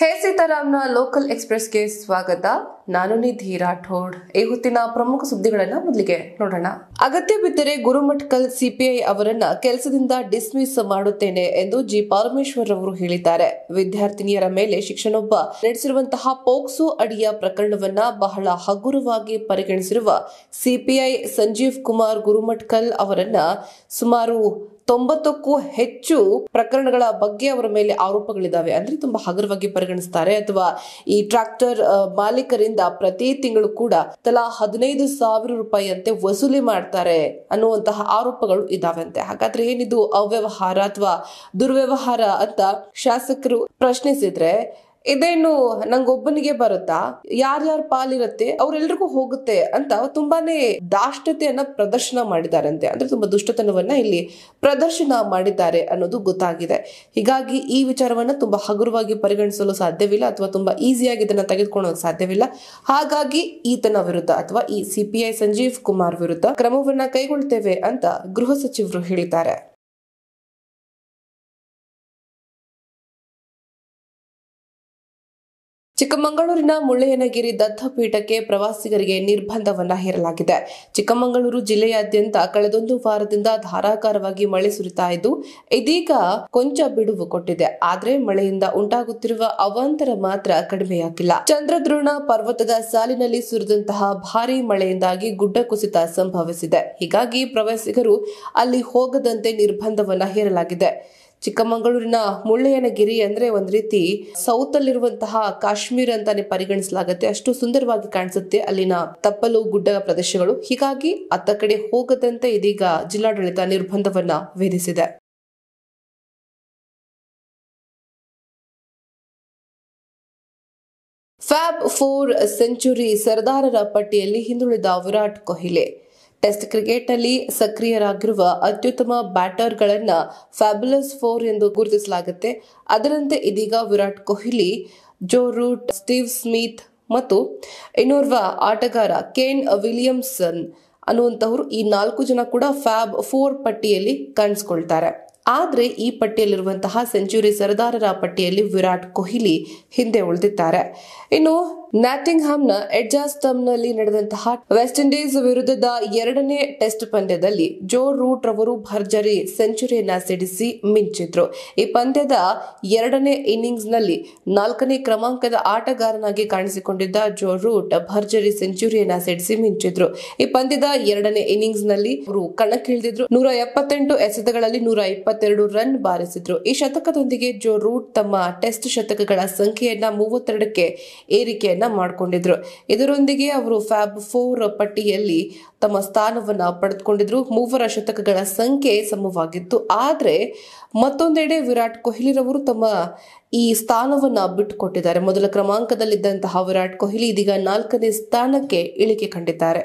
ಹೇ ಸೀತಾರಾಮ್ನ local ಎಕ್ಸ್ಪ್ರೆಸ್ಗೆ ಸ್ವಾಗತ ನಾನು ನಿಧಿ ರಾಠೋಡ್ ಈ ಹೊತ್ತಿನ ಪ್ರಮುಖ ಸುದ್ದಿಗಳನ್ನ ಮೊದಲಿಗೆ ನೋಡೋಣ ಅಗತ್ಯ ಬಿದ್ದರೆ ಗುರುಮಠಕಲ್ ಸಿಪಿಐ ಅವರನ್ನ ಕೆಲಸದಿಂದ ಡಿಸ್ಮಿಸ್ ಮಾಡುತ್ತೇನೆ ಎಂದು ಜಿ ಪರಮೇಶ್ವರ್ ಅವರು ಹೇಳಿದ್ದಾರೆ ವಿದ್ಯಾರ್ಥಿನಿಯರ ಮೇಲೆ ಶಿಕ್ಷಣೊಬ್ಬ ನಡೆಸಿರುವಂತಹ ಪೋಕ್ಸೋ ಅಡಿಯ ಪ್ರಕರಣವನ್ನ ಬಹಳ ಹಗುರವಾಗಿ ಪರಿಗಣಿಸಿರುವ ಸಿಪಿಐ ಸಂಜೀವ್ ಕುಮಾರ್ ಗುರುಮಠಕಲ್ ಅವರನ್ನ ಸುಮಾರು ತೊಂಬತ್ತಕ್ಕೂ ಹೆಚ್ಚು ಪ್ರಕರಣಗಳ ಬಗ್ಗೆ ಅವರ ಮೇಲೆ ಆರೋಪಗಳಿದ್ದಾವೆ ಅಂದ್ರೆ ತುಂಬಾ ಹಗುರವಾಗಿ ಪರಿಗಣಿಸ್ತಾರೆ ಅಥವಾ ಈ ಟ್ರಾಕ್ಟರ್ ಮಾಲೀಕರಿಂದ ಪ್ರತಿ ತಿಂಗಳು ಕೂಡ ತಲಾ ಹದಿನೈದು ಸಾವಿರ ರೂಪಾಯಿಯಂತೆ ವಸೂಲಿ ಮಾಡ್ತಾರೆ ಅನ್ನುವಂತಹ ಆರೋಪಗಳು ಇದಾವಂತೆ ಹಾಗಾದ್ರೆ ಏನಿದು ಅವ್ಯವಹಾರ ಅಥವಾ ದುರ್ವ್ಯವಹಾರ ಅಂತ ಶಾಸಕರು ಪ್ರಶ್ನಿಸಿದ್ರೆ ಇದೇನು ನಂಗೊಬ್ಬನಿಗೆ ಬರುತ್ತಾ ಯಾರ್ಯಾರ ಪಾಲಿರುತ್ತೆ ಅವ್ರೆಲ್ರಿಗೂ ಹೋಗುತ್ತೆ ಅಂತ ತುಂಬಾನೇ ದಾಷ್ಟತೆಯನ್ನ ಪ್ರದರ್ಶನ ಮಾಡಿದಾರಂತೆ ಅಂದ್ರೆ ತುಂಬಾ ದುಷ್ಟತನವನ್ನ ಇಲ್ಲಿ ಪ್ರದರ್ಶನ ಮಾಡಿದ್ದಾರೆ ಅನ್ನೋದು ಗೊತ್ತಾಗಿದೆ ಹೀಗಾಗಿ ಈ ವಿಚಾರವನ್ನ ತುಂಬಾ ಹಗುರವಾಗಿ ಪರಿಗಣಿಸಲು ಸಾಧ್ಯವಿಲ್ಲ ಅಥವಾ ತುಂಬಾ ಈಸಿಯಾಗಿ ಇದನ್ನ ತೆಗೆದುಕೊಳ್ಳೋಕೆ ಸಾಧ್ಯವಿಲ್ಲ ಹಾಗಾಗಿ ಈತನ ವಿರುದ್ಧ ಅಥವಾ ಈ ಸಿಪಿಐ ಸಂಜೀವ್ ಕುಮಾರ್ ವಿರುದ್ಧ ಕ್ರಮವನ್ನ ಕೈಗೊಳ್ತೇವೆ ಅಂತ ಗೃಹ ಸಚಿವರು ಹೇಳಿದ್ದಾರೆ ಚಿಕ್ಕಮಗಳೂರಿನ ಮುಳ್ಳಯ್ಯನಗಿರಿ ದತ್ತಪೀಠಕ್ಕೆ ಪ್ರವಾಸಿಗರಿಗೆ ನಿರ್ಬಂಧವನ್ನ ಹೇರಲಾಗಿದೆ ಚಿಕ್ಕಮಗಳೂರು ಜಿಲ್ಲೆಯಾದ್ಯಂತ ಕಳೆದೊಂದು ವಾರದಿಂದ ಧಾರಾಕಾರವಾಗಿ ಮಳೆ ಸುರಿತಾ ಇದ್ದು ಇದೀಗ ಕೊಂಚ ಬಿಡುವು ಕೊಟ್ಟಿದೆ ಆದರೆ ಮಳೆಯಿಂದ ಉಂಟಾಗುತ್ತಿರುವ ಅವಾಂತರ ಮಾತ್ರ ಕಡಿಮೆಯಾಗಿಲ್ಲ ಚಂದ್ರದ್ರೋಣ ಪರ್ವತದ ಸಾಲಿನಲ್ಲಿ ಸುರಿದಂತಹ ಭಾರಿ ಮಳೆಯಿಂದಾಗಿ ಗುಡ್ಡ ಕುಸಿತ ಸಂಭವಿಸಿದೆ ಹೀಗಾಗಿ ಪ್ರವಾಸಿಗರು ಅಲ್ಲಿ ಹೋಗದಂತೆ ನಿರ್ಬಂಧವನ್ನ ಹೇರಲಾಗಿದೆ ಚಿಕ್ಕಮಗಳೂರಿನ ಮುಳ್ಳಯ್ಯನಗಿರಿ ಅಂದ್ರೆ ಒಂದ್ ರೀತಿ ಸೌತ್ ಅಲ್ಲಿರುವಂತಹ ಕಾಶ್ಮೀರ ಅಂತಾನೆ ಪರಿಗಣಿಸಲಾಗುತ್ತೆ ಅಷ್ಟು ಸುಂದರವಾಗಿ ಕಾಣಿಸುತ್ತೆ ಅಲ್ಲಿನ ತಪ್ಪಲು ಗುಡ್ಡ ಪ್ರದೇಶಗಳು ಹೀಗಾಗಿ ಅತ್ತ ಕಡೆ ಹೋಗದಂತೆ ಇದೀಗ ಜಿಲ್ಲಾಡಳಿತ ನಿರ್ಬಂಧವನ್ನ ವಿಧಿಸಿದೆ ಫ್ಯಾಬ್ ಫೋರ್ ಸೆಂಚುರಿ ಸರ್ದಾರರ ಪಟ್ಟಿಯಲ್ಲಿ ಹಿಂದುಳಿದ ವಿರಾಟ್ ಕೊಹ್ಲಿ ಟೆಸ್ಟ್ ಕ್ರಿಕೆಟ್ನಲ್ಲಿ ಸಕ್ರಿಯರಾಗಿರುವ ಅತ್ಯುತ್ತಮ ಬ್ಯಾಟರ್ಗಳನ್ನು ಫ್ಯಾಬ್ಯುಲಸ್ ಫೋರ್ ಎಂದು ಗುರುತಿಸಲಾಗುತ್ತೆ ಅದರಂತೆ ಇದೀಗ Virat Kohli Joe Root Steve Smith ಮತ್ತು ಇನ್ನೋರ್ವ ಆಟಗಾರ ಕೇನ್ ವಿಲಿಯಮ್ಸನ್ ಅನ್ನುವಂಥವ್ರು ಈ ನಾಲ್ಕು ಜನ ಕೂಡ ಫ್ಯಾಬ್ ಫೋರ್ ಪಟ್ಟಿಯಲ್ಲಿ ಕಾಣಿಸ್ಕೊಳ್ತಾರೆ ಆದರೆ ಈ ಪಟ್ಟಿಯಲ್ಲಿರುವಂತಹ ಸೆಂಚುರಿ ಸರದಾರರ ಪಟ್ಟಿಯಲ್ಲಿ ವಿರಾಟ್ ಕೊಹ್ಲಿ ಹಿಂದೆ ಉಳಿದಿದ್ದಾರೆ ಇನ್ನು ನ್ಯಾಟಿಂಗ್ಹಾಮ್ನ ಎಡ್ಜಾಸ್ಟಮ್ನಲ್ಲಿ ನಡೆದಂತಹ ವೆಸ್ಟ್ ಇಂಡೀಸ್ ವಿರುದ್ಧದ ಎರಡನೇ ಟೆಸ್ಟ್ ಪಂದ್ಯದಲ್ಲಿ ಜೋ ರೂಟ್ ರವರು ಭರ್ಜರಿ ಸೆಂಚುರಿಯನ್ನ ಸಿಡಿಸಿ ಮಿಂಚಿದ್ರು ಈ ಪಂದ್ಯದ ಎರಡನೇ ಇನ್ನಿಂಗ್ಸ್ನಲ್ಲಿ ನಾಲ್ಕನೇ ಕ್ರಮಾಂಕದ ಆಟಗಾರನಾಗಿ ಕಾಣಿಸಿಕೊಂಡಿದ್ದ ಜೋ ರೂಟ್ ಭರ್ಜರಿ ಸೆಂಚುರಿಯನ್ನ ಸಿಡಿಸಿ ಮಿಂಚಿದ್ರು ಈ ಪಂದ್ಯದ ಎರಡನೇ ಇನ್ನಿಂಗ್ಸ್ನಲ್ಲಿ ಅವರು ಕಣಕ್ಕಿಳಿದಿದ್ರು ನೂರ ಎಪ್ಪತ್ತೆಂಟು ಎಸೆತಗಳಲ್ಲಿ ನೂರ ಇಪ್ಪತ್ತೆರಡು ರನ್ ಬಾರಿಸಿದ್ರು ಈ ಶತಕದೊಂದಿಗೆ ಜೋ ರೂಟ್ ತಮ್ಮ ಟೆಸ್ಟ್ ಶತಕಗಳ ಸಂಖ್ಯೆಯನ್ನ ಮೂವತ್ತೆರಡಕ್ಕೆ ಏರಿಕೆ ಆಯ್ಕೆಯನ್ನ ಮಾಡಿಕೊಂಡಿದ್ರು ಇದರೊಂದಿಗೆ ಅವರು ಫ್ಯಾಬ್ ಫೋರ್ ಪಟ್ಟಿಯಲ್ಲಿ ತಮ್ಮ ಸ್ಥಾನವನ್ನ ಪಡೆದುಕೊಂಡಿದ್ರು ಮೂವರ ಶತಕಗಳ ಸಂಖ್ಯೆ ಸಮವಾಗಿತ್ತು ಆದರೆ ಮತ್ತೊಂದೆಡೆ ವಿರಾಟ್ ಕೊಹ್ಲಿರವರು ತಮ್ಮ ಈ ಸ್ಥಾನವನ್ನ ಬಿಟ್ಟುಕೊಟ್ಟಿದ್ದಾರೆ ಮೊದಲ ಕ್ರಮಾಂಕದಲ್ಲಿದ್ದಂತಹ ವಿರಾಟ್ ಕೊಹ್ಲಿ ಇದೀಗ ನಾಲ್ಕನೇ ಸ್ಥಾನಕ್ಕೆ ಇಳಿಕೆ ಕಂಡಿದ್ದಾರೆ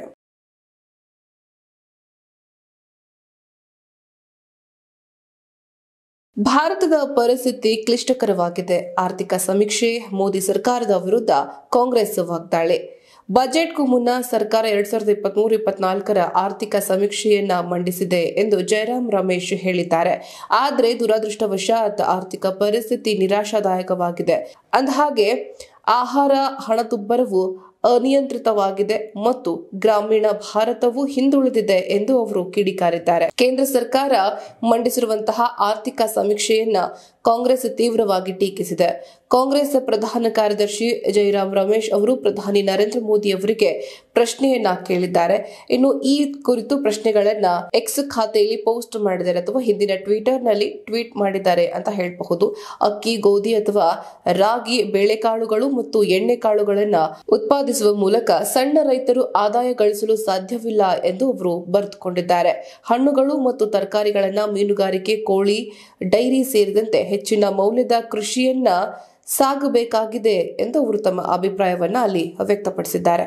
ಭಾರತದ ಪರಿಸ್ಥಿತಿ ಕ್ಲಿಷ್ಟಕರವಾಗಿದೆ ಆರ್ಥಿಕ ಸಮೀಕ್ಷೆ ಮೋದಿ ಸರ್ಕಾರದ ವಿರುದ್ಧ ಕಾಂಗ್ರೆಸ್ ವಾಗ್ದಾಳಿ ಬಜೆಟ್ಗೂ ಮುನ್ನ ಸರ್ಕಾರ ಎರಡ್ ಸಾವಿರದ ಇಪ್ಪತ್ಮೂರು ಇಪ್ಪತ್ನಾಲ್ಕರ ಆರ್ಥಿಕ ಸಮೀಕ್ಷೆಯನ್ನ ಮಂಡಿಸಿದೆ ಎಂದು ಜಯರಾಮ್ ರಮೇಶ್ ಹೇಳಿದ್ದಾರೆ ಆದರೆ ದುರದೃಷ್ಟವಶಾತ್ ಆರ್ಥಿಕ ಪರಿಸ್ಥಿತಿ ನಿರಾಶಾದಾಯಕವಾಗಿದೆ ಅಂದಹಾಗೆ ಆಹಾರ ಹಣದುಬ್ಬರವು ಅನಿಯಂತ್ರಿತವಾಗಿದೆ ಮತ್ತು ಗ್ರಾಮೀಣ ಭಾರತವು ಹಿಂದುಳಿದಿದೆ ಎಂದು ಅವರು ಕಿಡಿಕಾರಿದ್ದಾರೆ ಕೇಂದ್ರ ಸರ್ಕಾರ ಮಂಡಿಸಿರುವಂತಹ ಆರ್ಥಿಕ ಸಮೀಕ್ಷೆಯನ್ನ ಕಾಂಗ್ರೆಸ್ ತೀವ್ರವಾಗಿ ಟೀಕಿಸಿದೆ ಕಾಂಗ್ರೆಸ್ ಪ್ರಧಾನ ಕಾರ್ಯದರ್ಶಿ ಜಯರಾಮ್ ರಮೇಶ್ ಅವರು ಪ್ರಧಾನಿ ನರೇಂದ್ರ ಮೋದಿ ಅವರಿಗೆ ಪ್ರಶ್ನೆಯನ್ನ ಕೇಳಿದ್ದಾರೆ ಇನ್ನು ಈ ಕುರಿತು ಪ್ರಶ್ನೆಗಳನ್ನ ಎಕ್ಸ್ ಖಾತೆಯಲ್ಲಿ ಪೋಸ್ಟ್ ಮಾಡಿದ್ದಾರೆ ಅಥವಾ ಹಿಂದಿನ ಟ್ವಿಟರ್ ನಲ್ಲಿ ಟ್ವೀಟ್ ಮಾಡಿದ್ದಾರೆ ಅಂತ ಹೇಳಬಹುದು ಅಕ್ಕಿ ಗೋಧಿ ಅಥವಾ ರಾಗಿ ಬೇಳೆಕಾಳುಗಳು ಮತ್ತು ಎಣ್ಣೆ ಕಾಳುಗಳನ್ನ ಉತ್ಪಾದಿಸುವ ಮೂಲಕ ಸಣ್ಣ ರೈತರು ಆದಾಯ ಗಳಿಸಲು ಸಾಧ್ಯವಿಲ್ಲ ಎಂದು ಅವರು ಬರೆದುಕೊಂಡಿದ್ದಾರೆ ಹಣ್ಣುಗಳು ಮತ್ತು ತರಕಾರಿಗಳನ್ನ ಮೀನುಗಾರಿಕೆ ಕೋಳಿ ಡೈರಿ ಸೇರಿದಂತೆ ಹೆಚ್ಚಿನ ಮೌಲ್ಯದ ಕೃಷಿಯನ್ನ ಸಾಗಬೇಕಾಗಿದೆ ಎಂದು ಅವರು ತಮ್ಮ ಅಭಿಪ್ರಾಯವನ್ನ ಅಲ್ಲಿ ವ್ಯಕ್ತಪಡಿಸಿದ್ದಾರೆ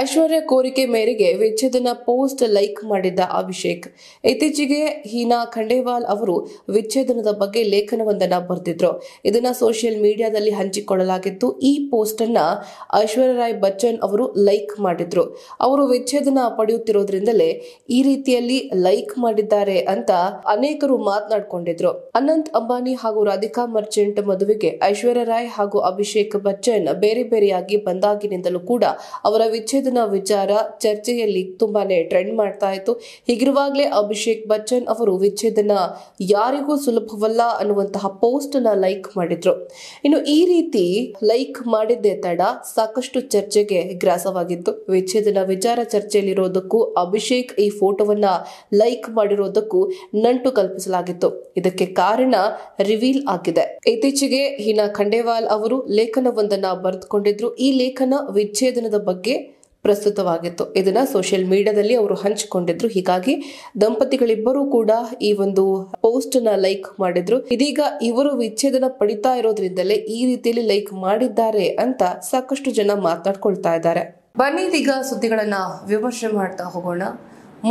ಐಶ್ವರ್ಯ ಕೋರಿಕೆ ಮೇರೆಗೆ ವಿಚ್ಛೇದನ ಪೋಸ್ಟ್ ಲೈಕ್ ಮಾಡಿದ್ದ ಅಭಿಷೇಕ್ ಇತ್ತೀಚೆಗೆ ಹೀನಾ ಖಂಡೇವಾಲ್ ಅವರು ವಿಚ್ಛೇದನದ ಬಗ್ಗೆ ಲೇಖನವೊಂದನ್ನು ಬರೆದಿದ್ರು ಇದನ್ನ ಸೋಷಿಯಲ್ ಮೀಡಿಯಾದಲ್ಲಿ ಹಂಚಿಕೊಳ್ಳಲಾಗಿತ್ತು ಈ ಪೋಸ್ಟ್ ಅನ್ನ ಐಶ್ವರ್ಯ ರಾಯ್ ಬಚ್ಚನ್ ಅವರು ಲೈಕ್ ಮಾಡಿದ್ರು ಅವರು ವಿಚ್ಛೇದನ ಪಡೆಯುತ್ತಿರೋದ್ರಿಂದಲೇ ಈ ರೀತಿಯಲ್ಲಿ ಲೈಕ್ ಮಾಡಿದ್ದಾರೆ ಅಂತ ಅನೇಕರು ಮಾತನಾಡಿಕೊಂಡಿದ್ರು ಅನಂತ್ ಅಂಬಾನಿ ಹಾಗೂ ರಾಧಿಕಾ ಮರ್ಚೆಂಟ್ ಮದುವೆಗೆ ಐಶ್ವರ್ಯ ರಾಯ್ ಹಾಗೂ ಅಭಿಷೇಕ್ ಬಚ್ಚನ್ ಬೇರೆ ಬೇರೆಯಾಗಿ ಬಂದಾಗಿನಿಂದಲೂ ಕೂಡ ಅವರ ವಿಚ್ಛೇದ ಇದನ್ನ ವಿಚಾರ ಚರ್ಚೆಯಲ್ಲಿ ತುಂಬಾನೇ ಟ್ರೆಂಡ್ ಮಾಡ್ತಾ ಇತ್ತು ಹೀಗಿರುವಾಗಲೇ ಅಭಿಷೇಕ್ ಬಚ್ಚನ್ ಅವರು ವಿಚ್ಛೇದನ ಯಾರಿಗೂ ಸುಲಭವಲ್ಲ ಅನ್ನುವಂತಹ ಪೋಸ್ಟ್ ಅನ್ನ ಲೈಕ್ ಮಾಡಿದ್ರು ಇನ್ನು ಈ ರೀತಿ ಲೈಕ್ ಮಾಡಿದ್ದೇ ತಡ ಸಾಕಷ್ಟು ಚರ್ಚೆಗೆ ಗ್ರಾಸವಾಗಿತ್ತು ವಿಚ್ಛೇದನ ವಿಚಾರ ಚರ್ಚೆಯಲ್ಲಿರೋದಕ್ಕೂ ಅಭಿಷೇಕ್ ಈ ಫೋಟೋವನ್ನ ಲೈಕ್ ಮಾಡಿರೋದಕ್ಕೂ ನಂಟು ಕಲ್ಪಿಸಲಾಗಿತ್ತು ಇದಕ್ಕೆ ಕಾರಣ ರಿವೀಲ್ ಆಗಿದೆ ಇತ್ತೀಚೆಗೆ ಹೀನಾ ಖಂಡೇವಾಲ್ ಅವರು ಲೇಖನವೊಂದನ್ನ ಬರೆದುಕೊಂಡಿದ್ರು ಈ ಲೇಖನ ವಿಚ್ಛೇದನದ ಬಗ್ಗೆ ಪ್ರಸ್ತುತವಾಗಿತ್ತು ಇದನ್ನ ಸೋಷಿಯಲ್ ಮೀಡಿಯಾದಲ್ಲಿ ಅವರು ಹಂಚಿಕೊಂಡಿದ್ರು ಹೀಗಾಗಿ ದಂಪತಿಗಳಿಬ್ಬರೂ ಕೂಡ ಈ ಒಂದು ಪೋಸ್ಟ್ ನ ಲೈಕ್ ಮಾಡಿದ್ರು ಇದೀಗ ಇವರು ವಿಚ್ಛೇದನ ಪಡಿತಾ ಇರೋದ್ರಿಂದಲೇ ಈ ರೀತಿಯಲ್ಲಿ ಲೈಕ್ ಮಾಡಿದ್ದಾರೆ ಅಂತ ಸಾಕಷ್ಟು ಜನ ಮಾತಾಡ್ಕೊಳ್ತಾ ಇದ್ದಾರೆ ಬನ್ನಿ ಇದೀಗ ಸುದ್ದಿಗಳನ್ನ ವಿಮರ್ಶೆ ಮಾಡ್ತಾ ಹೋಗೋಣ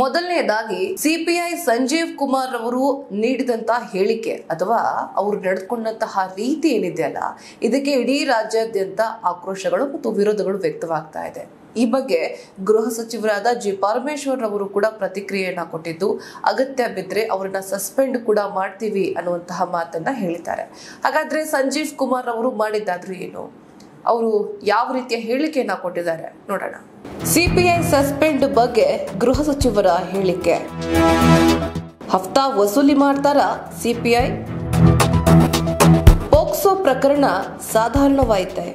ಮೊದಲನೇದಾಗಿ ಸಿಪಿಐ ಸಂಜೀವ್ ಕುಮಾರ್ ಅವರು ನೀಡಿದಂತ ಹೇಳಿಕೆ ಅಥವಾ ಅವರು ನಡೆದುಕೊಂಡಂತಹ ರೀತಿ ಏನಿದೆ ಅಲ್ಲ ಇದಕ್ಕೆ ಇಡೀ ರಾಜ್ಯಾದ್ಯಂತ ಆಕ್ರೋಶಗಳು ಮತ್ತು ವಿರೋಧಗಳು ವ್ಯಕ್ತವಾಗ್ತಾ ಇದೆ ಈ ಬಗ್ಗೆ ಗೃಹ ಸಚಿವರಾದ ಜಿ ಪರಮೇಶ್ವರ್ ಅವರು ಕೂಡ ಪ್ರತಿಕ್ರಿಯೆಯನ್ನ ಕೊಟ್ಟಿದ್ದು ಅಗತ್ಯ ಬಿದ್ದರೆ ಅವರನ್ನ ಸಸ್ಪೆಂಡ್ ಕೂಡ ಮಾಡ್ತೀವಿ ಅನ್ನುವಂತಹ ಮಾತನ್ನ ಹೇಳಿದ್ದಾರೆ ಹಾಗಾದ್ರೆ ಸಂಜೀವ್ ಕುಮಾರ್ ಅವರು ಮಾಡಿದ್ದಾದ್ರೂ ಏನು ಅವರು ಯಾವ ರೀತಿಯ ಹೇಳಿಕೆಯನ್ನ ಕೊಟ್ಟಿದ್ದಾರೆ ನೋಡೋಣ ಸಿಪಿಐ ಸಸ್ಪೆಂಡ್ ಬಗ್ಗೆ ಗೃಹ ಸಚಿವರ ಹೇಳಿಕೆ ಹಫ್ತಾ ವಸೂಲಿ ಮಾಡ್ತಾರ ಸಿಪಿಐ ಪೋಕ್ಸೋ ಪ್ರಕರಣ ಸಾಧಾರಣವಾಯಿತೆ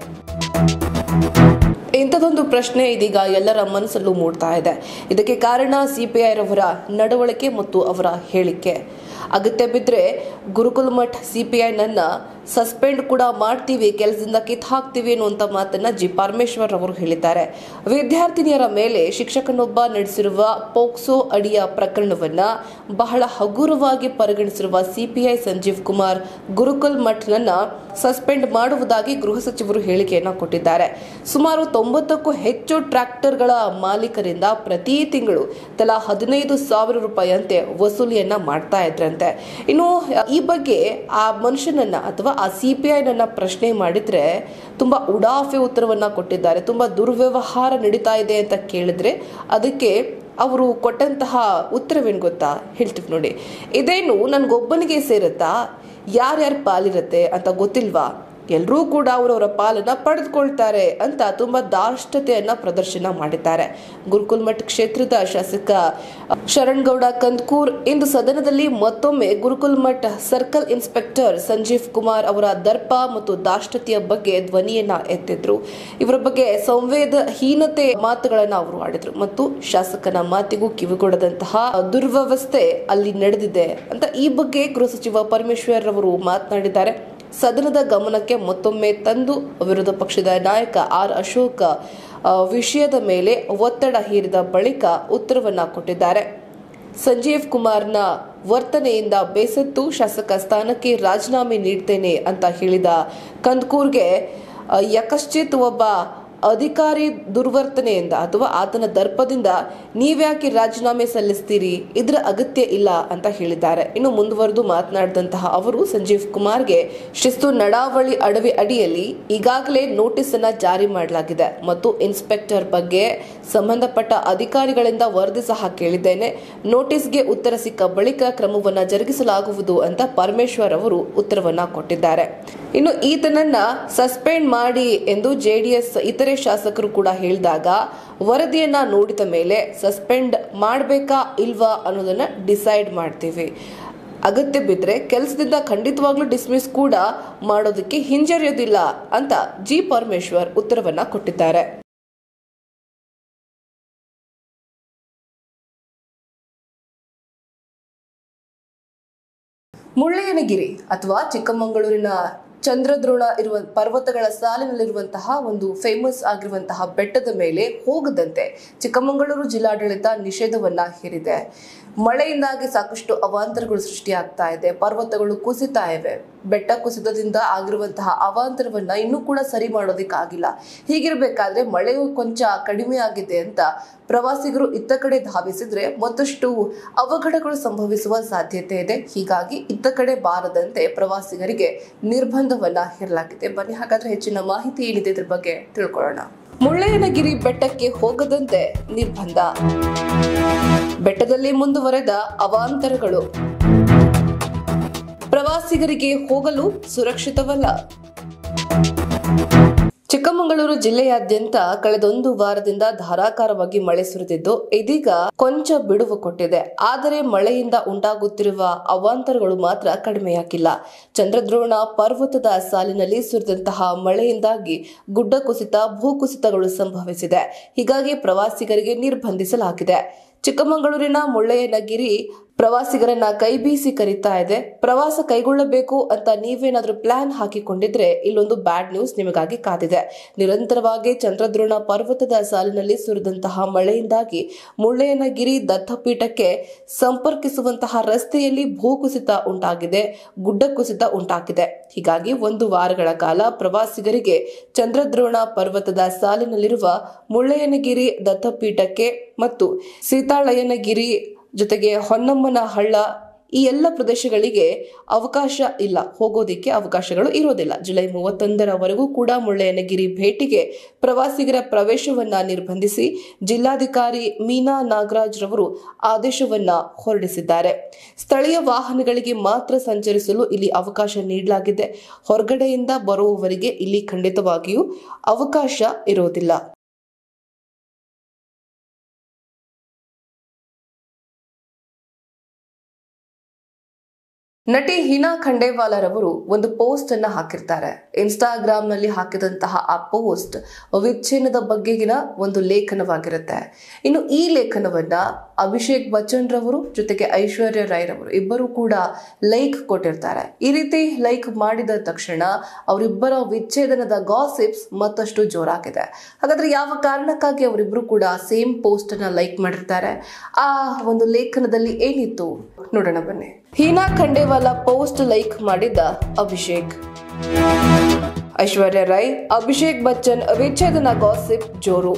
ಇಂಥದೊಂದು ಪ್ರಶ್ನೆ ಇದೀಗ ಎಲ್ಲರ ಮನಸ್ಸಲ್ಲೂ ಮೂಡ್ತಾ ಇದೆ ಇದಕ್ಕೆ ಕಾರಣ ರವರ ನಡವಳಿಕೆ ಮತ್ತು ಅವರ ಹೇಳಿಕೆ ಅಗತ್ಯ ಬಿದ್ದರೆ ಗುರುಕುಲ್ ಮಠ್ ಸಿಪಿಐ ನನ್ನ ಸಸ್ಪೆಂಡ್ ಕೂಡ ಮಾಡ್ತೀವಿ ಕೆಲಸದಿಂದ ಕಿತ್ ಹಾಕ್ತೀವಿ ಅನ್ನುವಂಥ ಮಾತನ್ನ ಜಿ ಪರಮೇಶ್ವರ್ ಅವರು ಹೇಳಿದ್ದಾರೆ ವಿದ್ಯಾರ್ಥಿನಿಯರ ಮೇಲೆ ಶಿಕ್ಷಕನೊಬ್ಬ ನಡೆಸಿರುವ ಪೋಕ್ಸೋ ಅಡಿಯ ಪ್ರಕರಣವನ್ನ ಬಹಳ ಹಗುರವಾಗಿ ಪರಿಗಣಿಸಿರುವ ಸಿಪಿಐ ಸಂಜೀವ್ ಕುಮಾರ್ ಗುರುಕುಲ್ ಮಠನನ್ನ ಸಸ್ಪೆಂಡ್ ಮಾಡುವುದಾಗಿ ಗೃಹ ಸಚಿವರು ಹೇಳಿಕೆಯನ್ನ ಕೊಟ್ಟಿದ್ದಾರೆ ಸುಮಾರು ತೊಂಬತ್ತಕ್ಕೂ ಹೆಚ್ಚು ಟ್ರ್ಯಾಕ್ಟರ್ಗಳ ಮಾಲೀಕರಿಂದ ಪ್ರತಿ ತಿಂಗಳು ತಲಾ ಹದಿನೈದು ಸಾವಿರ ರೂಪಾಯಿಯಂತೆ ವಸೂಲಿಯನ್ನ ಮಾಡ್ತಾ ಇದ್ರಂತೆ ಇನ್ನು ಈ ಬಗ್ಗೆ ಆ ಮನುಷ್ಯನನ್ನ ಅಥವಾ ಆ ಸಿ ಪಿ ಐನನ್ನು ಪ್ರಶ್ನೆ ಮಾಡಿದರೆ ತುಂಬ ಉಡಾಫೆ ಉತ್ತರವನ್ನು ಕೊಟ್ಟಿದ್ದಾರೆ ತುಂಬ ದುರ್ವ್ಯವಹಾರ ನಡೀತಾ ಇದೆ ಅಂತ ಕೇಳಿದ್ರೆ ಅದಕ್ಕೆ ಅವರು ಕೊಟ್ಟಂತಹ ಉತ್ತರವೇನು ಗೊತ್ತಾ ಹೇಳ್ತೀವಿ ನೋಡಿ ಇದೇನು ನನಗೊಬ್ಬನಿಗೆ ಸೇರುತ್ತಾ ಯಾರ್ಯಾರ ಪಾಲಿರುತ್ತೆ ಅಂತ ಗೊತ್ತಿಲ್ವಾ ಎಲ್ಲರೂ ಕೂಡ ಅವರವರ ಪಾಲನ್ನು ಪಡೆದುಕೊಳ್ತಾರೆ ಅಂತ ತುಂಬ ದಾಷ್ಟತೆಯನ್ನು ಪ್ರದರ್ಶನ ಮಾಡಿದ್ದಾರೆ ಗುರುಕುಲ್ ಕ್ಷೇತ್ರದ ಶಾಸಕ ಶರಣ್ಗೌಡ ಕಂದ್ಕೂರ್ ಇಂದು ಸದನದಲ್ಲಿ ಮತ್ತೊಮ್ಮೆ ಗುರುಕುಲ್ ಸರ್ಕಲ್ ಇನ್ಸ್ಪೆಕ್ಟರ್ ಸಂಜೀವ್ ಕುಮಾರ್ ಅವರ ದರ್ಪ ಮತ್ತು ದಾಷ್ಟತೆಯ ಬಗ್ಗೆ ಧ್ವನಿಯನ್ನ ಎತ್ತಿದ್ರು ಇವರ ಬಗ್ಗೆ ಸಂವೇದಹೀನತೆ ಮಾತುಗಳನ್ನು ಅವರು ಆಡಿದ್ರು ಮತ್ತು ಶಾಸಕನ ಮಾತಿಗೂ ಕಿವಿಗೊಡದಂತಹ ದುರ್ವ್ಯವಸ್ಥೆ ಅಲ್ಲಿ ನಡೆದಿದೆ ಅಂತ ಈ ಬಗ್ಗೆ ಗೃಹ ಸಚಿವ ಪರಮೇಶ್ವರ್ ಅವರು ಮಾತನಾಡಿದ್ದಾರೆ ಸದನದ ಗಮನಕ್ಕೆ ಮತ್ತೊಮ್ಮೆ ತಂದು ವಿರೋಧ ಪಕ್ಷದ ನಾಯಕ ಆರ್ ಅಶೋಕ ವಿಷಯದ ಮೇಲೆ ಒತ್ತಡ ಹೇರಿದ ಬಳಿಕ ಉತ್ತರವನ್ನು ಕೊಟ್ಟಿದ್ದಾರೆ ಸಂಜೀವ್ ಕುಮಾರ್ನ ವರ್ತನೆಯಿಂದ ಬೇಸತ್ತು ಶಾಸಕ ಸ್ಥಾನಕ್ಕೆ ರಾಜೀನಾಮೆ ನೀಡ್ತೇನೆ ಅಂತ ಹೇಳಿದ ಕಂದ್ಕೂರ್ಗೆ ಯಕಶ್ಚಿತ್ ಒಬ್ಬ ಅಧಿಕಾರಿ ದುರ್ವರ್ತನೆಯಿಂದ ಅಥವಾ ಆತನ ದರ್ಪದಿಂದ ನೀವ್ಯಾಕೆ ರಾಜೀನಾಮೆ ಸಲ್ಲಿಸ್ತೀರಿ ಇದರ ಅಗತ್ಯ ಇಲ್ಲ ಅಂತ ಹೇಳಿದ್ದಾರೆ ಇನ್ನು ಮುಂದುವರೆದು ಮಾತನಾಡಿದಂತಹ ಅವರು ಸಂಜೀವ್ ಕುಮಾರ್ಗೆ ಶಿಸ್ತು ನಡಾವಳಿ ಅಡವಿ ಅಡಿಯಲ್ಲಿ ಈಗಾಗಲೇ ನೋಟಿಸ್ ಅನ್ನ ಜಾರಿ ಮಾಡಲಾಗಿದೆ ಮತ್ತು ಇನ್ಸ್ಪೆಕ್ಟರ್ ಬಗ್ಗೆ ಸಂಬಂಧಪಟ್ಟ ಅಧಿಕಾರಿಗಳಿಂದ ವರದಿ ಸಹ ಕೇಳಿದ್ದೇನೆ ನೋಟಿಸ್ಗೆ ಉತ್ತರ ಸಿಕ್ಕ ಬಳಿಕ ಕ್ರಮವನ್ನು ಜರುಗಿಸಲಾಗುವುದು ಅಂತ ಪರಮೇಶ್ವರ್ ಅವರು ಉತ್ತರವನ್ನ ಕೊಟ್ಟಿದ್ದಾರೆ ಇನ್ನು ಈತನನ್ನ ಸಸ್ಪೆಂಡ್ ಮಾಡಿ ಎಂದು ಜೆಡಿಎಸ್ ಇತರೆ ಶಾಸಕರು ಕೂಡ ಹೇಳಿದಾಗ ವರದಿಯನ್ನ ನೋಡಿದ ಮೇಲೆ ಸಸ್ಪೆಂಡ್ ಮಾಡಬೇಕಾ ಇಲ್ವಾ ಅನ್ನೋದನ್ನ ಡಿಸೈಡ್ ಮಾಡ್ತೀವಿ ಅಗತ್ಯ ಬಿದ್ದರೆ ಕೆಲಸದಿಂದ ಖಂಡಿತವಾಗ್ಲೂ ಡಿಸ್ಮಿಸ್ ಕೂಡ ಮಾಡೋದಕ್ಕೆ ಹಿಂಜರಿಯೋದಿಲ್ಲ ಅಂತ ಜಿ ಪರಮೇಶ್ವರ್ ಉತ್ತರವನ್ನ ಕೊಟ್ಟಿದ್ದಾರೆ ಮುಳ್ಳಯ್ಯನಗಿರಿ ಅಥವಾ ಚಿಕ್ಕಮಗಳೂರಿನ ಚಂದ್ರದ್ರೋಣ ಇರುವ ಪರ್ವತಗಳ ಸಾಲಿನಲ್ಲಿರುವಂತಹ ಒಂದು ಫೇಮಸ್ ಆಗಿರುವಂತಹ ಬೆಟ್ಟದ ಮೇಲೆ ಹೋಗದಂತೆ ಚಿಕ್ಕಮಗಳೂರು ಜಿಲ್ಲಾಡಳಿತ ನಿಷೇಧವನ್ನ ಹೇರಿದೆ ಮಳೆಯಿಂದಾಗಿ ಸಾಕಷ್ಟು ಅವಾಂತರಗಳು ಸೃಷ್ಟಿಯಾಗ್ತಾ ಇದೆ ಪರ್ವತಗಳು ಕುಸಿತಾ ಇವೆ ಬೆಟ್ಟ ಕುಸಿತದಿಂದ ಆಗಿರುವಂತಹ ಅವಾಂತರವನ್ನ ಇನ್ನೂ ಕೂಡ ಸರಿ ಮಾಡೋದಿಕ್ಕಾಗಿಲ್ಲ ಹೀಗಿರಬೇಕಾದ್ರೆ ಮಳೆಯು ಕೊಂಚ ಕಡಿಮೆ ಆಗಿದೆ ಅಂತ ಪ್ರವಾಸಿಗರು ಇತ್ತ ಕಡೆ ಧಾವಿಸಿದ್ರೆ ಮತ್ತಷ್ಟು ಅವಘಡಗಳು ಸಂಭವಿಸುವ ಸಾಧ್ಯತೆ ಇದೆ ಹೀಗಾಗಿ ಇತ್ತ ಕಡೆ ಬಾರದಂತೆ ಪ್ರವಾಸಿಗರಿಗೆ ನಿರ್ಬಂಧವನ್ನ ಹೇರಲಾಗಿದೆ ಬನ್ನಿ ಹಾಗಾದ್ರೆ ಹೆಚ್ಚಿನ ಮಾಹಿತಿ ಏನಿದೆ ಇದ್ರ ಬಗ್ಗೆ ತಿಳ್ಕೊಳ್ಳೋಣ ಮುಳ್ಳಯ್ಯನಗಿರಿ ಬೆಟ್ಟಕ್ಕೆ ಹೋಗದಂತೆ ನಿರ್ಬಂಧ ಬೆಟ್ಟದಲ್ಲಿ ಮುಂದುವರೆದ ಅವಾಂತರಗಳು ಪ್ರವಾಸಿಗರಿಗೆ ಹೋಗಲು ಸುರಕ್ಷಿತವಲ್ಲ ಚಿಕ್ಕಮಗಳೂರು ಜಿಲ್ಲೆಯಾದ್ಯಂತ ಕಳೆದೊಂದು ವಾರದಿಂದ ಧಾರಾಕಾರವಾಗಿ ಮಳೆ ಸುರಿದಿದ್ದು ಇದೀಗ ಕೊಂಚ ಬಿಡುವು ಕೊಟ್ಟಿದೆ ಆದರೆ ಮಳೆಯಿಂದ ಉಂಟಾಗುತ್ತಿರುವ ಅವಾಂತರಗಳು ಮಾತ್ರ ಕಡಿಮೆಯಾಗಿಲ್ಲ ಚಂದ್ರದ್ರೋಣ ಪರ್ವತದ ಸಾಲಿನಲ್ಲಿ ಸುರಿದಂತಹ ಮಳೆಯಿಂದಾಗಿ ಗುಡ್ಡ ಕುಸಿತ ಭೂಕುಸಿತಗಳು ಸಂಭವಿಸಿದೆ ಹೀಗಾಗಿ ಪ್ರವಾಸಿಗರಿಗೆ ನಿರ್ಬಂಧಿಸಲಾಗಿದೆ ಚಿಕ್ಕಮಗಳೂರಿನ ಮುಳ್ಳಯ್ಯನಗಿರಿ ಪ್ರವಾಸಿಗರನ್ನ ಕೈ ಬೀಸಿ ಕರಿತಾ ಇದೆ ಪ್ರವಾಸ ಕೈಗೊಳ್ಳಬೇಕು ಅಂತ ನೀವೇನಾದ್ರೂ ಪ್ಲಾನ್ ಹಾಕಿಕೊಂಡಿದ್ರೆ ಇಲ್ಲೊಂದು ಬ್ಯಾಡ್ ನ್ಯೂಸ್ ನಿಮಗಾಗಿ ಕಾದಿದೆ ನಿರಂತರವಾಗಿ ಚಂದ್ರದ್ರೋಣ ಪರ್ವತದ ಸಾಲಿನಲ್ಲಿ ಸುರಿದಂತಹ ಮಳೆಯಿಂದಾಗಿ ಮುಳ್ಳಯ್ಯನಗಿರಿ ದತ್ತಪೀಠಕ್ಕೆ ಸಂಪರ್ಕಿಸುವಂತಹ ರಸ್ತೆಯಲ್ಲಿ ಭೂಕುಸಿತ ಉಂಟಾಗಿದೆ ಗುಡ್ಡ ಕುಸಿತ ಉಂಟಾಗಿದೆ ಹೀಗಾಗಿ ಒಂದು ವಾರಗಳ ಕಾಲ ಪ್ರವಾಸಿಗರಿಗೆ ಚಂದ್ರದ್ರೋಣ ಪರ್ವತದ ಸಾಲಿನಲ್ಲಿರುವ ಮುಳ್ಳಯ್ಯನಗಿರಿ ದತ್ತಪೀಠಕ್ಕೆ ಮತ್ತು ಸೀತಾಳಯ್ಯನಗಿರಿ ಜೊತೆಗೆ ಹೊನ್ನಮ್ಮನ ಹಳ್ಳ ಈ ಎಲ್ಲ ಪ್ರದೇಶಗಳಿಗೆ ಅವಕಾಶ ಇಲ್ಲ ಹೋಗೋದಿಕ್ಕೆ ಅವಕಾಶಗಳು ಇರೋದಿಲ್ಲ ಜುಲೈ ಮೂವತ್ತೊಂದರವರೆಗೂ ಕೂಡ ಮುಳ್ಳಯ್ಯನಗಿರಿ ಭೇಟಿಗೆ ಪ್ರವಾಸಿಗರ ಪ್ರವೇಶವನ್ನ ನಿರ್ಬಂಧಿಸಿ ಜಿಲ್ಲಾಧಿಕಾರಿ ಮೀನಾ ನಾಗರಾಜ್ ರವರು ಆದೇಶವನ್ನ ಹೊರಡಿಸಿದ್ದಾರೆ ಸ್ಥಳೀಯ ವಾಹನಗಳಿಗೆ ಮಾತ್ರ ಸಂಚರಿಸಲು ಇಲ್ಲಿ ಅವಕಾಶ ನೀಡಲಾಗಿದೆ ಹೊರಗಡೆಯಿಂದ ಬರುವವರಿಗೆ ಇಲ್ಲಿ ಖಂಡಿತವಾಗಿಯೂ ಅವಕಾಶ ಇರೋದಿಲ್ಲ ನಟಿ ಹಿನಾ ಖಂಡೇವಾಲರವರು ಒಂದು ಪೋಸ್ಟ್ ಅನ್ನ ಹಾಕಿರ್ತಾರೆ ಇನ್ಸ್ಟಾಗ್ರಾಮ್ ನಲ್ಲಿ ಹಾಕಿದಂತಹ ಆ ಪೋಸ್ಟ್ ವಿಚ್ಛೇದನದ ಬಗ್ಗೆಗಿನ ಒಂದು ಲೇಖನವಾಗಿರುತ್ತೆ ಇನ್ನು ಈ ಲೇಖನವನ್ನ ಅಭಿಷೇಕ್ ಬಚ್ಚನ್ ರವರು ಜೊತೆಗೆ ಐಶ್ವರ್ಯ ರಾಯ್ ರವರು ಇಬ್ಬರು ಕೂಡ ಲೈಕ್ ಕೊಟ್ಟಿರ್ತಾರೆ ಈ ರೀತಿ ಲೈಕ್ ಮಾಡಿದ ತಕ್ಷಣ ಅವರಿಬ್ಬರ ವಿಚ್ಛೇದನದ ಗಾಸಿಪ್ಸ್ ಮತ್ತಷ್ಟು ಜೋರಾಗಿದೆ ಹಾಗಾದ್ರೆ ಯಾವ ಕಾರಣಕ್ಕಾಗಿ ಅವರಿಬ್ಬರು ಕೂಡ ಸೇಮ್ ಪೋಸ್ಟ್ ಅನ್ನ ಲೈಕ್ ಮಾಡಿರ್ತಾರೆ ಆ ಒಂದು ಲೇಖನದಲ್ಲಿ ಏನಿತ್ತು ನೋಡೋಣ ಬನ್ನಿ ಹೀನಾ ಖಂಡೇವಾಲ ಪೋಸ್ಟ್ ಲೈಕ್ ಮಾಡಿದ್ದ ಅಭಿಷೇಕ್ ಐಶ್ವರ್ಯ ರೈ ಅಭಿಷೇಕ್ ಬಚ್ಚನ್ ವಿಚ್ಛೇದನ ಗಾಸಿಪ್ ಜೋರು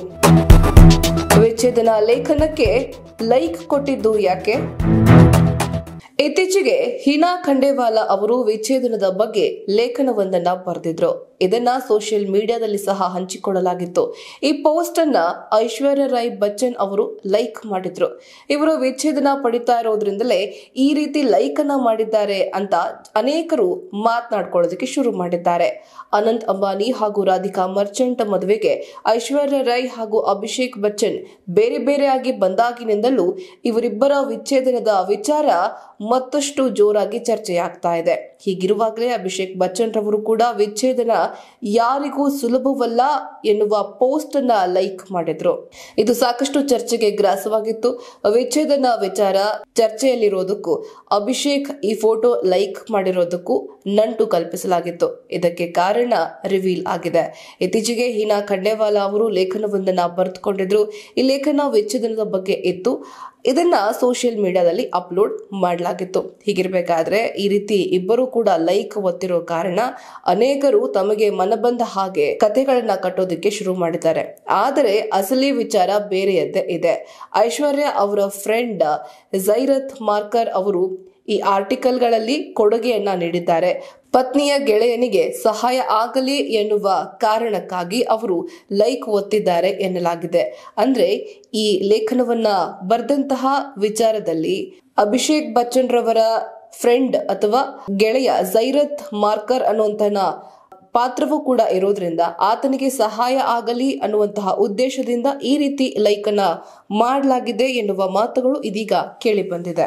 ವಿಚ್ಛೇದನ ಲೇಖನಕ್ಕೆ ಲೈಕ್ ಕೊಟ್ಟಿದ್ದು ಯಾಕೆ ಇತ್ತೀಚೆಗೆ ಹಿನಾ ಖಂಡೇವಾಲ ಅವರು ವಿಚ್ಛೇದನದ ಬಗ್ಗೆ ಲೇಖನವೊಂದನ್ನ ಬರೆದಿದ್ರು ಇದನ್ನ ಸೋಷಿಯಲ್ ಮೀಡಿಯಾದಲ್ಲಿ ಸಹ ಹಂಚಿಕೊಳ್ಳಲಾಗಿತ್ತು ಈ ಪೋಸ್ಟ್ ಅನ್ನ ಐಶ್ವರ್ಯ ರಾಯ್ ಬಚ್ಚನ್ ಅವರು ಲೈಕ್ ಮಾಡಿದ್ರು ಇವರು ವಿಚ್ಛೇದನ ಪಡಿತಾ ಇರೋದ್ರಿಂದಲೇ ಈ ರೀತಿ ಲೈಕ್ ಅನ್ನ ಮಾಡಿದ್ದಾರೆ ಅಂತ ಅನೇಕರು ಮಾತನಾಡ್ಕೊಳ್ಳೋದಕ್ಕೆ ಶುರು ಮಾಡಿದ್ದಾರೆ ಅನಂತ್ ಅಂಬಾನಿ ಹಾಗೂ ರಾಧಿಕಾ ಮರ್ಚೆಂಟ್ ಮದುವೆಗೆ ಐಶ್ವರ್ಯ ರಾಯ್ ಹಾಗೂ ಅಭಿಷೇಕ್ ಬಚ್ಚನ್ ಬೇರೆ ಬೇರೆಯಾಗಿ ಬಂದಾಗಿನಿಂದಲೂ ಇವರಿಬ್ಬರ ವಿಚ್ಛೇದನದ ವಿಚಾರ ಮತ್ತಷ್ಟು ಜೋರಾಗಿ ಚರ್ಚೆಯಾಗ್ತಾ ಇದೆ ಹೀಗಿರುವಾಗಲೇ ಅಭಿಷೇಕ್ ಬಚ್ಚನ್ ರವರು ಕೂಡ ವಿಚ್ಛೇದನ ಯಾರಿಗೂ ಸುಲಭವಲ್ಲ ಎನ್ನುವ ಪೋಸ್ಟ್ ಅನ್ನ ಲೈಕ್ ಮಾಡಿದ್ರು ಇದು ಸಾಕಷ್ಟು ಚರ್ಚೆಗೆ ಗ್ರಾಸವಾಗಿತ್ತು ವಿಚ್ಛೇದನ ವಿಚಾರ ಚರ್ಚೆಯಲ್ಲಿರೋದಕ್ಕೂ ಅಭಿಷೇಕ್ ಈ ಫೋಟೋ ಲೈಕ್ ಮಾಡಿರೋದಕ್ಕೂ ನಂಟು ಕಲ್ಪಿಸಲಾಗಿತ್ತು ಇದಕ್ಕೆ ಕಾರಣ ರಿವೀಲ್ ಆಗಿದೆ ಇತ್ತೀಚೆಗೆ ಹೀನಾ ಖಂಡೇವಾಲಾ ಅವರು ಲೇಖನವೊಂದನ್ನ ಬರೆದುಕೊಂಡಿದ್ರು ಈ ಲೇಖನ ವಿಚ್ಛೇದನದ ಬಗ್ಗೆ ಇತ್ತು ಇದನ್ನ ಸೋಷಿಯಲ್ ಮೀಡಿಯಾದಲ್ಲಿ ಅಪ್ಲೋಡ್ ಮಾಡಲಾಗಿತ್ತು ಹೀಗಿರಬೇಕಾದ್ರೆ ಈ ರೀತಿ ಇಬ್ಬರು ಕೂಡ ಲೈಕ್ ಒತ್ತಿರೋ ಕಾರಣ ಅನೇಕರು ತಮಗೆ ಮನಬಂದ ಹಾಗೆ ಕಥೆಗಳನ್ನ ಕಟ್ಟೋದಕ್ಕೆ ಶುರು ಮಾಡಿದ್ದಾರೆ ಆದರೆ ಅಸಲಿ ವಿಚಾರ ಬೇರೆಯದ್ದೇ ಇದೆ ಐಶ್ವರ್ಯ ಅವರ ಫ್ರೆಂಡ್ ಜೈರತ್ ಮಾರ್ಕರ್ ಅವರು ಈ ಆರ್ಟಿಕಲ್ಗಳಲ್ಲಿ ಕೊಡುಗೆಯನ್ನ ನೀಡಿದ್ದಾರೆ ಪತ್ನಿಯ ಗೆಳೆಯನಿಗೆ ಸಹಾಯ ಆಗಲಿ ಎನ್ನುವ ಕಾರಣಕ್ಕಾಗಿ ಅವರು ಲೈಕ್ ಒತ್ತಿದ್ದಾರೆ ಎನ್ನಲಾಗಿದೆ ಅಂದ್ರೆ ಈ ಲೇಖನವನ್ನ ಬರೆದಂತಹ ವಿಚಾರದಲ್ಲಿ ಅಭಿಷೇಕ್ ಬಚ್ಚನ್ ರವರ ಫ್ರೆಂಡ್ ಅಥವಾ ಗೆಳೆಯ ಜೈರತ್ ಮಾರ್ಕರ್ ಅನ್ನುವಂತಹ ಪಾತ್ರವೂ ಕೂಡ ಇರೋದ್ರಿಂದ ಆತನಿಗೆ ಸಹಾಯ ಆಗಲಿ ಅನ್ನುವಂತಹ ಉದ್ದೇಶದಿಂದ ಈ ರೀತಿ ಲೈಕ್ ಅನ್ನ ಮಾಡಲಾಗಿದೆ ಎನ್ನುವ ಮಾತುಗಳು ಇದೀಗ ಕೇಳಿ ಬಂದಿದೆ